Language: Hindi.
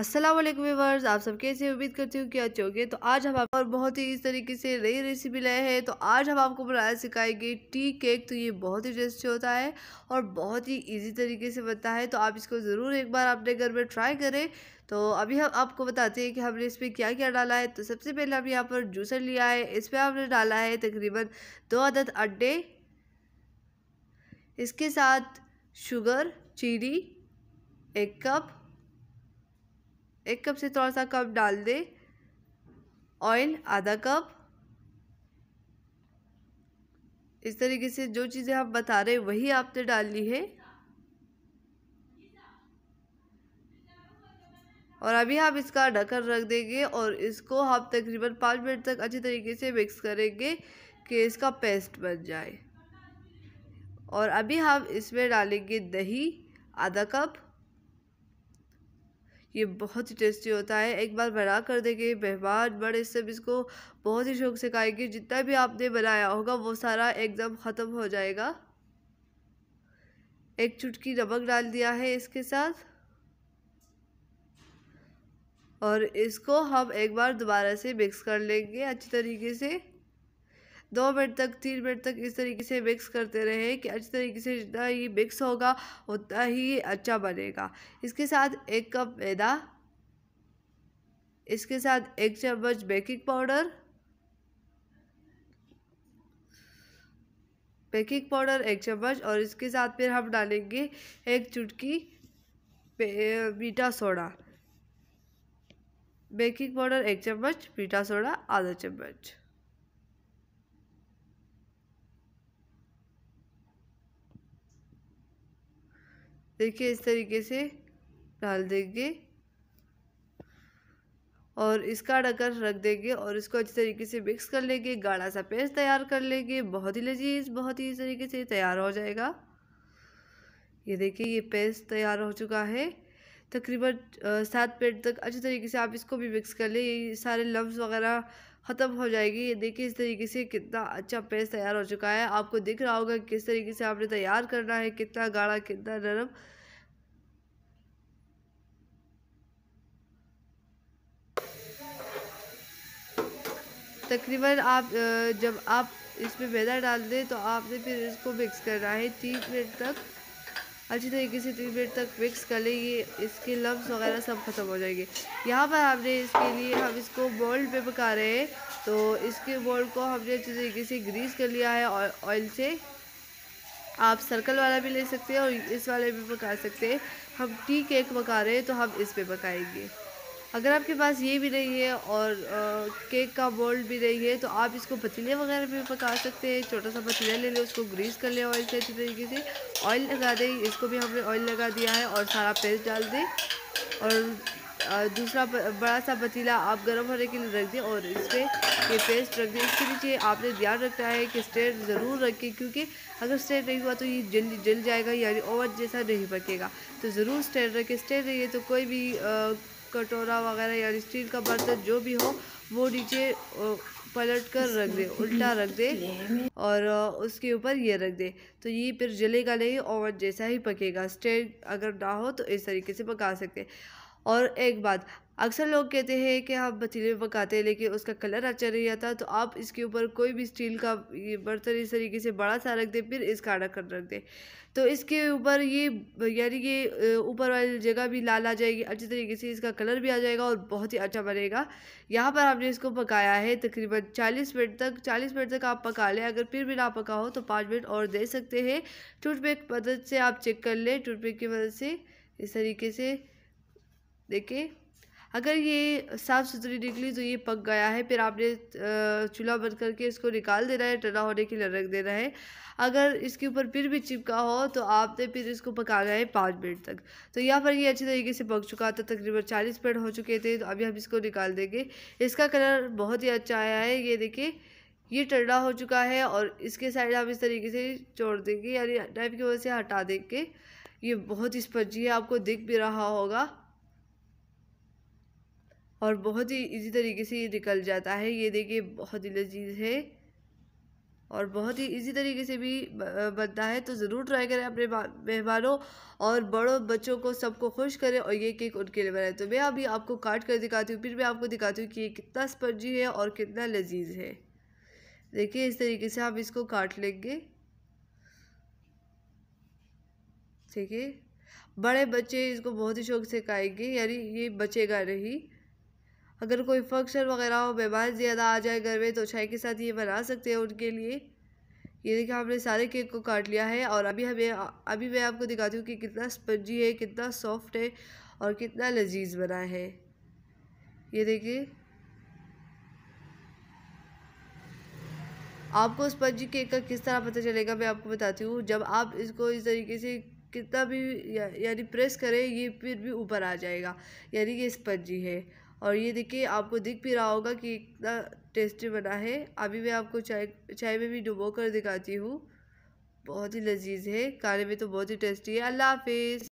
असलम व्यवर्स आप सब कैसे उम्मीद करती हूँ कि अच्छे होंगे तो आज हम आप और बहुत ही इस तरीके से नई रेसिपी लाए हैं तो आज हम आपको बनाना सिखाएंगे टी केक तो ये बहुत ही टेस्टी होता है और बहुत ही इजी तरीके से बनता है तो आप इसको ज़रूर एक बार अपने घर में ट्राई करें तो अभी हम आपको बताते हैं कि हमने इसमें क्या क्या डाला है तो सबसे पहले हम यहाँ पर जूसर लिया है इसमें हमने डाला है तकरीबन दो आदद अंडे इसके साथ शुगर चीनी एक कप एक कप से थोड़ा सा कप डाल दे ऑयल आधा कप इस तरीके से जो चीज़ें आप बता रहे वही आपने डाल ली है और अभी आप इसका ढक्कन रख देंगे और इसको आप तकरीबन पाँच मिनट तक अच्छी तरीके से मिक्स करेंगे कि इसका पेस्ट बन जाए और अभी हम इसमें डालेंगे दही आधा कप ये बहुत ही टेस्टी होता है एक बार बना कर देंगे मेहमान बड़े सब इसको बहुत ही शौक से खाएंगे जितना भी आपने बनाया होगा वो सारा एकदम ख़त्म हो जाएगा एक चुटकी नमक डाल दिया है इसके साथ और इसको हम एक बार दोबारा से मिक्स कर लेंगे अच्छी तरीके से दो मिनट तक तीन मिनट तक इस तरीके से मिक्स करते रहे कि अच्छी तरीके से जितना ही मिक्स होगा उतना ही अच्छा बनेगा इसके साथ एक कप मैदा इसके साथ एक चम्मच बेकिंग पाउडर बेकिंग पाउडर एक चम्मच और इसके साथ फिर हम डालेंगे एक चुटकी मीठा सोडा बेकिंग पाउडर एक चम्मच मीठा सोडा आधा चम्मच देखिए इस तरीके से डाल देंगे और इसका डकर रख देंगे और इसको अच्छी तरीके से मिक्स कर लेंगे गाढ़ा सा पेस्ट तैयार कर लेंगे बहुत ही लजीज बहुत ही तरीके से तैयार हो जाएगा ये देखिए ये पेस्ट तैयार हो चुका है तकरीबन सात मिनट तक अच्छे तरीके से आप इसको भी मिक्स कर लें ये सारे लम्ब वगैरह ख़त्म हो जाएगी ये देखिए इस तरीके से कितना अच्छा पेस्ट तैयार हो चुका है आपको दिख रहा होगा किस तरीके से आपने तैयार करना है कितना गाढ़ा कितना नरम तकरीबन आप जब आप इसमें मैदा डाल दें तो आपने फिर इसको मिक्स करना है तीन मिनट तक अच्छी तरीके से तीन मिनट तक मिक्स कर लेंगे इसके लम्स वगैरह सब ख़त्म हो जाएंगे यहाँ पर हमने इसके लिए हम इसको बॉल पे पका रहे हैं तो इसके बॉल को हमने अच्छी तरीके से ग्रीस कर लिया है ऑयल से आप सर्कल वाला भी ले सकते हैं और इस वाले भी पका सकते हैं हम टी केक पका रहे हैं तो हम इस पर पकाएंगे अगर आपके पास ये भी नहीं है और आ, केक का बोल्ड भी नहीं है तो आप इसको पतीले वगैरह भी पका सकते हैं छोटा सा पतीला ले लें उसको ग्रीस कर लें ऑयल से अच्छी तरीके से ऑयल लगा दें इसको भी हमने ऑयल लगा दिया है और सारा पेस्ट डाल दें और दूसरा बड़ा सा पतीला आप गर्म होने के लिए रख दें और इस पर ये पेस्ट रख दें इसके नीचे आपने ध्यान रखना है कि स्टेट ज़रूर रखें क्योंकि अगर स्ट्रेट नहीं हुआ तो ये जल जल जाएगा यानी ओवर जैसा नहीं पकेगा तो ज़रूर स्टेट रखें स्टेट रहिए तो कोई भी आ, कटोरा वगैरह या स्टील का बर्तन जो भी हो वो नीचे पलट कर रख दे उल्टा रख दे और उसके ऊपर ये रख दे तो ये फिर जलेगा नहीं ओवन जैसा ही पकेगा स्टेड अगर ना हो तो इस तरीके से पका सकते और एक बात अक्सर लोग कहते हैं कि आप पतीले में पकाते हैं लेकिन उसका कलर अच्छा नहीं आता तो आप इसके ऊपर कोई भी स्टील का ये बर्तन इस तरीके से बड़ा सा रख दें फिर इसका आटा कर रख दें तो इसके ऊपर ये यानी ये ऊपर वाली जगह भी लाल आ जाएगी अच्छे तरीके से इसका कलर भी आ जाएगा और बहुत ही अच्छा बनेगा यहाँ पर हमने इसको पकाया है तकरीबन चालीस मिनट तक चालीस मिनट तक आप पका लें अगर फिर भी ना पका हो तो पाँच मिनट और दे सकते हैं टूथपिक मदद से आप चेक कर लें टूथपेक की मदद से इस तरीके से देखें अगर ये साफ़ सुथरी निकली तो ये पक गया है फिर आपने चूल्हा बंद करके इसको निकाल देना है टना होने के लिए रख देना है अगर इसके ऊपर फिर भी चिपका हो तो आपने फिर इसको पकाना है पाँच मिनट तक तो यहाँ पर ये अच्छी तरीके से पक चुका था तो तकरीबन चालीस मिनट हो चुके थे तो अभी हम इसको निकाल देंगे इसका कलर बहुत ही अच्छा आया है ये देखिए ये टर्रा हो चुका है और इसके साइड हम इस तरीके से छोड़ देंगे यानी नाइफ की वजह से हटा देंगे ये बहुत ही स्पर्जी है आपको दिख भी रहा होगा और बहुत ही इजी तरीके से ये निकल जाता है ये देखिए बहुत ही लजीज है और बहुत ही इजी तरीके से भी बनता है तो ज़रूर ट्राई करें अपने मेहमानों और बड़ों बच्चों को सबको खुश करें और ये केक उनके लिए बनाए तो मैं अभी आपको काट कर दिखाती हूँ फिर मैं आपको दिखाती हूँ कि ये कितना स्पर्जी है और कितना लजीज है देखिए इस तरीके से आप इसको काट लेंगे ठीक है बड़े बच्चे इसको बहुत ही शौक से खाएंगे यानी ये बचेगा नहीं अगर कोई फंक्शन वगैरह हो मेहमान ज़्यादा आ जाए घर में तो चाय के साथ ये बना सकते हैं उनके लिए ये देखिए हमने सारे केक को काट लिया है और अभी हमें अभी मैं आपको दिखाती हूँ कि कितना स्पंजी है कितना सॉफ्ट है और कितना लजीज बना है ये देखिए आपको स्पंजी केक का किस तरह पता चलेगा मैं आपको बताती हूँ जब आप इसको इस तरीके से कितना भी या, यानी प्रेस करें ये फिर भी ऊपर आ जाएगा यानी कि स्पंजी है और ये देखिए आपको दिख भी रहा होगा कि इतना टेस्टी बना है अभी मैं आपको चाय चाय में भी डुबो कर दिखाती हूँ बहुत ही लजीज है खाने में तो बहुत ही टेस्टी है अल्लाह हाफिज़